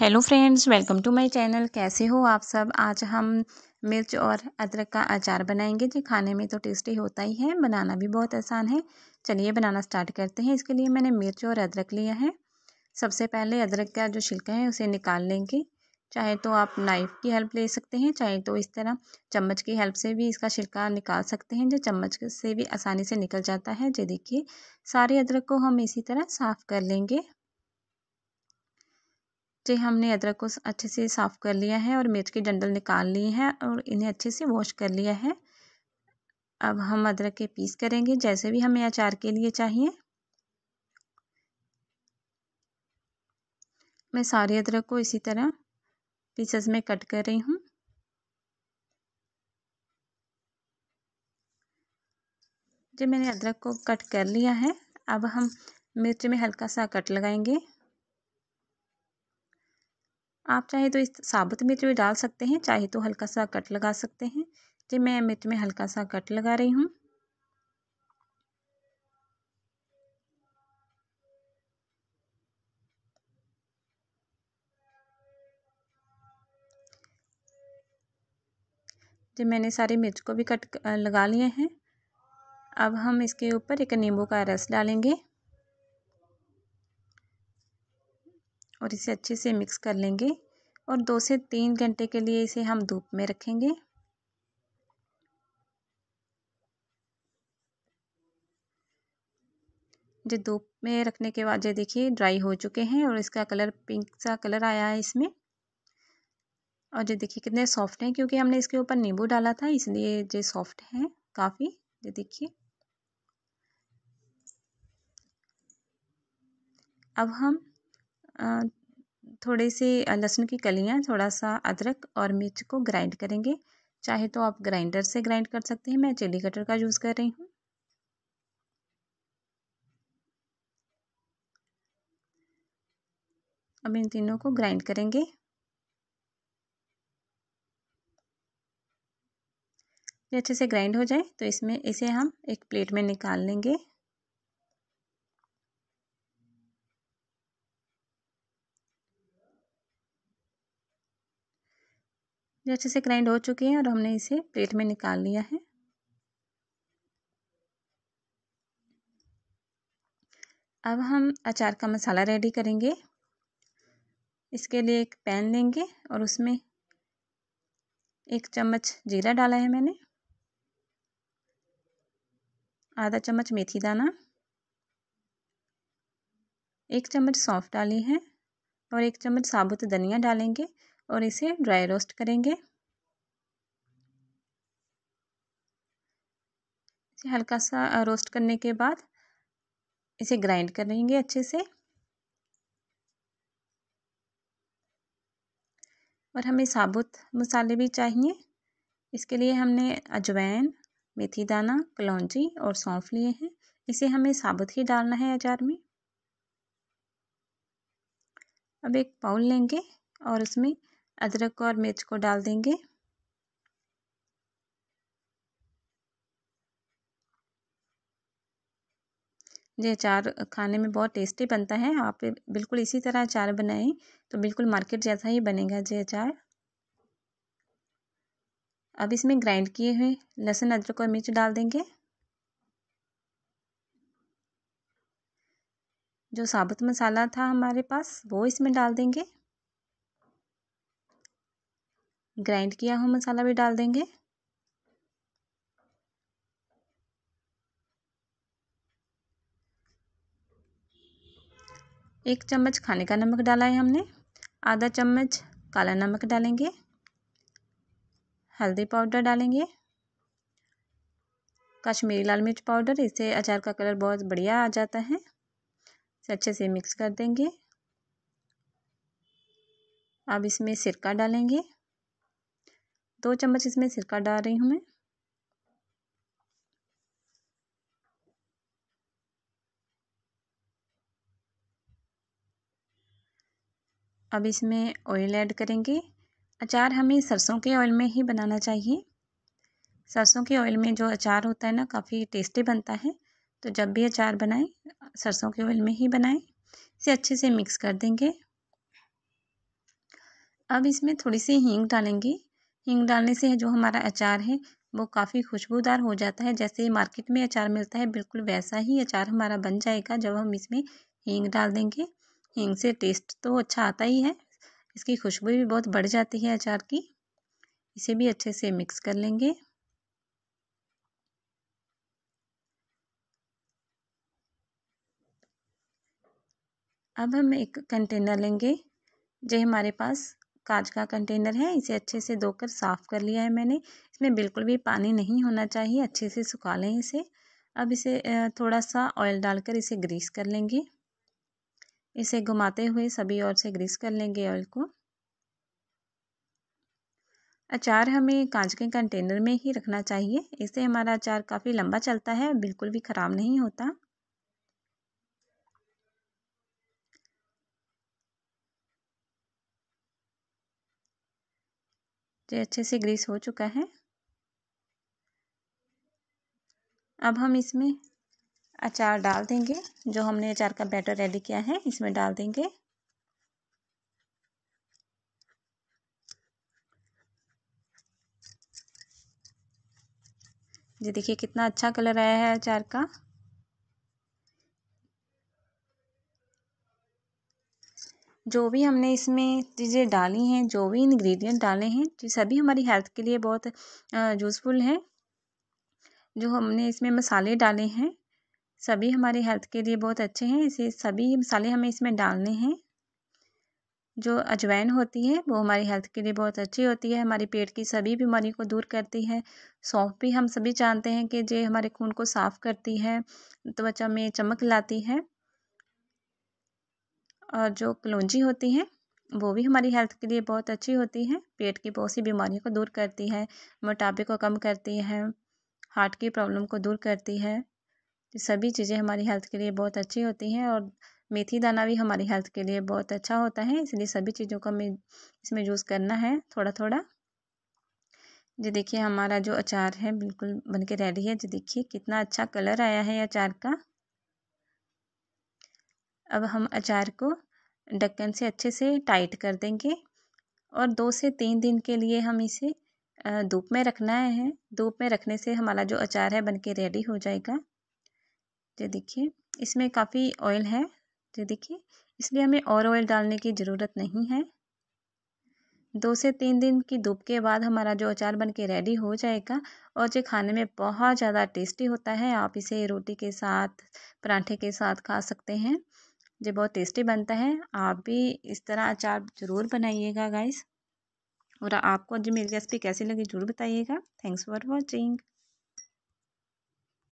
hello friends welcome to my channel कैसे हो आप सब आज हम मिर्च और अदरक का अचार बनाएंगे जो खाने में तो टेस्टी होता ही है बनाना भी बहुत आसान है चलिए बनाना स्टार्ट करते हैं इसके लिए मैंने मिर्च और अदरक लिया है सबसे पहले अदरक का जो छिलका है उसे निकाल लेंगे चाहे तो आप नाइफ़ की हेल्प ले सकते हैं चाहे तो इस तरह चम्मच की हेल्प से भी इसका छिलका निकाल सकते हैं जो चम्मच से भी आसानी से निकल जाता है जो देखिए सारे अदरक को हम इसी तरह साफ़ कर लेंगे जी तो हमने अदरक को अच्छे से साफ़ कर लिया है और मिर्च के डंडल निकाल लिए हैं और इन्हें अच्छे से वॉश कर लिया है अब हम अदरक के पीस करेंगे जैसे भी हमें अचार के लिए चाहिए मैं सारे अदरक को इसी तरह पीसेस में कट कर रही हूँ जब मैंने अदरक को कट कर लिया है अब हम मिर्च में हल्का सा कट लगाएंगे आप चाहे तो इस साबुत मिर्च भी डाल सकते हैं चाहे तो हल्का सा कट लगा सकते हैं जी मैं मिर्च में हल्का सा कट लगा रही हूँ जी मैंने सारी मिर्च को भी कट लगा लिए हैं अब हम इसके ऊपर एक नींबू का रस डालेंगे और इसे अच्छे से मिक्स कर लेंगे और दो से तीन घंटे के लिए इसे हम धूप में रखेंगे जो धूप में रखने के बाद ये देखिए ड्राई हो चुके हैं और इसका कलर पिंक सा कलर आया है इसमें और जो देखिए कितने सॉफ्ट हैं क्योंकि हमने इसके ऊपर नींबू डाला था इसलिए ये सॉफ्ट हैं काफ़ी ये देखिए अब हम थोड़े से लहसुन की कलियाँ थोड़ा सा अदरक और मिर्च को ग्राइंड करेंगे चाहे तो आप ग्राइंडर से ग्राइंड कर सकते हैं मैं चिली कटर का यूज़ कर रही हूँ अब इन तीनों को ग्राइंड करेंगे ये अच्छे से ग्राइंड हो जाए तो इसमें इसे हम एक प्लेट में निकाल लेंगे ये अच्छे से ग्राइंड हो चुकी है और हमने इसे प्लेट में निकाल लिया है अब हम अचार का मसाला रेडी करेंगे इसके लिए एक पैन लेंगे और उसमें एक चम्मच जीरा डाला है मैंने आधा चम्मच मेथी दाना एक चम्मच सौंफ डाली है और एक चम्मच साबुत धनिया डालेंगे और इसे ड्राई रोस्ट करेंगे इसे हल्का सा रोस्ट करने के बाद इसे ग्राइंड करेंगे अच्छे से और हमें साबुत मसाले भी चाहिए इसके लिए हमने अजवाइन मेथी दाना कलौजी और सौंफ लिए हैं इसे हमें साबुत ही डालना है अचार में अब एक पाउल लेंगे और उसमें अदरक और मिर्च को डाल देंगे ये अचार खाने में बहुत टेस्टी बनता है आप बिल्कुल इसी तरह अचार बनाएं तो बिल्कुल मार्केट जैसा ही बनेगा ये अचार अब इसमें ग्राइंड किए हुए लहसुन अदरक और मिर्च डाल देंगे जो साबुत मसाला था हमारे पास वो इसमें डाल देंगे ग्राइंड किया हुआ मसाला भी डाल देंगे एक चम्मच खाने का नमक डाला है हमने आधा चम्मच काला नमक डालेंगे हल्दी पाउडर डालेंगे कश्मीरी लाल मिर्च पाउडर इससे अचार का कलर बहुत बढ़िया आ जाता है इसे अच्छे से मिक्स कर देंगे अब इसमें सिरका डालेंगे दो चम्मच इसमें सिरका डाल रही हूँ मैं अब इसमें ऑयल ऐड करेंगे अचार हमें सरसों के ऑयल में ही बनाना चाहिए सरसों के ऑयल में जो अचार होता है ना काफ़ी टेस्टी बनता है तो जब भी अचार बनाएं सरसों के ऑयल में ही बनाएं इसे अच्छे से मिक्स कर देंगे अब इसमें थोड़ी सी हींग डालेंगे हींग डालने से जो हमारा अचार है वो काफ़ी खुशबूदार हो जाता है जैसे मार्केट में अचार मिलता है बिल्कुल वैसा ही अचार हमारा बन जाएगा जब हम इसमें हींग डाल देंगे हींग से टेस्ट तो अच्छा आता ही है इसकी खुशबू भी बहुत बढ़ जाती है अचार की इसे भी अच्छे से मिक्स कर लेंगे अब हम एक कंटेनर लेंगे जो हमारे पास कांच का कंटेनर है इसे अच्छे से धोकर साफ़ कर लिया है मैंने इसमें बिल्कुल भी पानी नहीं होना चाहिए अच्छे से सुखा लें इसे अब इसे थोड़ा सा ऑयल डालकर इसे ग्रीस कर लेंगे इसे घुमाते हुए सभी ओर से ग्रीस कर लेंगे ऑयल को अचार हमें कांच के कंटेनर में ही रखना चाहिए इससे हमारा अचार काफ़ी लंबा चलता है बिल्कुल भी ख़राब नहीं होता ये अच्छे से ग्रीस हो चुका है अब हम इसमें अचार डाल देंगे जो हमने अचार का बैटर रेडी किया है इसमें डाल देंगे ये देखिए कितना अच्छा कलर आया है अचार का जो भी हमने इसमें चीज़ें डाली हैं जो भी इंग्रेडिएंट डाले हैं ये सभी हमारी हेल्थ के लिए बहुत यूज़फुल हैं जो हमने इसमें मसाले डाले हैं सभी हमारे हेल्थ के लिए बहुत अच्छे हैं इसे सभी मसाले हमें इसमें डालने हैं जो अजवाइन होती है वो हमारी हेल्थ के लिए बहुत अच्छी होती है हमारे पेट की सभी बीमारी को दूर करती है सौंफ भी हम सभी जानते हैं कि ये हमारे खून को साफ़ करती है त्वचा में चमक लाती है और जो कलौंजी होती है वो भी हमारी हेल्थ के लिए बहुत अच्छी होती है पेट की बहुत सी बीमारियों को दूर करती है मोटापे को कम करती है हार्ट की प्रॉब्लम को दूर करती है सभी चीज़ें हमारी हेल्थ के लिए बहुत अच्छी होती हैं और मेथी दाना भी हमारी हेल्थ के लिए बहुत अच्छा होता है इसलिए सभी चीज़ों को हमें इसमें यूज़ करना है थोड़ा थोड़ा ये देखिए हमारा जो अचार है बिल्कुल बन के रेडी है जो देखिए कितना अच्छा कलर आया है अचार का अब हम अचार को ढक्कन से अच्छे से टाइट कर देंगे और दो से तीन दिन के लिए हम इसे धूप में रखना है धूप में रखने से हमारा जो अचार है बन के रेडी हो जाएगा ये देखिए इसमें काफ़ी ऑयल है ये देखिए इसलिए हमें और ऑयल डालने की ज़रूरत नहीं है दो से तीन दिन की धूप के बाद हमारा जो अचार बन के रेडी हो जाएगा और जो खाने में बहुत ज़्यादा टेस्टी होता है आप इसे रोटी के साथ पराठे के साथ खा सकते हैं जो बहुत टेस्टी बनता है आप भी इस तरह अचार ज़रूर बनाइएगा गाइस और आपको आज मेरी रेसिपी कैसी लगी ज़रूर बताइएगा थैंक्स फॉर वॉचिंग